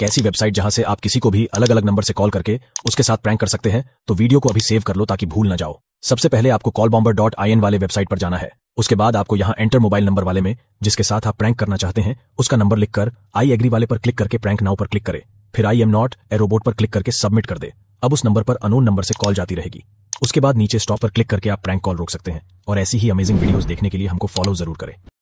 एक ऐसी वेबसाइट जहां से आप किसी को भी अलग अलग नंबर से कॉल करके उसके साथ प्रैंक कर सकते हैं तो वीडियो को अभी सेव कर लो ताकि भूल ना जाओ सबसे पहले आपको call bomber dot I N वाले वेबसाइट पर जाना है उसके बाद आपको यहाँ एंटर मोबाइल नंबर वाले में जिसके साथ आप प्रैंक करना चाहते हैं उसका नंबर लिखकर आई एग्री वाले पर क्लिक करके प्रैंक नाउ पर क्लिक करे फिर I am not a robot पर क्लिक करके सबमिट कर दे अब उस नंबर पर अनोन नंबर से कॉल जाती रहेगी उसके बाद नीचे स्टॉप पर क्लिक करके आप प्रैंक कॉल रोक सकते हैं और ऐसी ही अमेजिंग वीडियोस देखने के लिए हमको फॉलो जरूर करें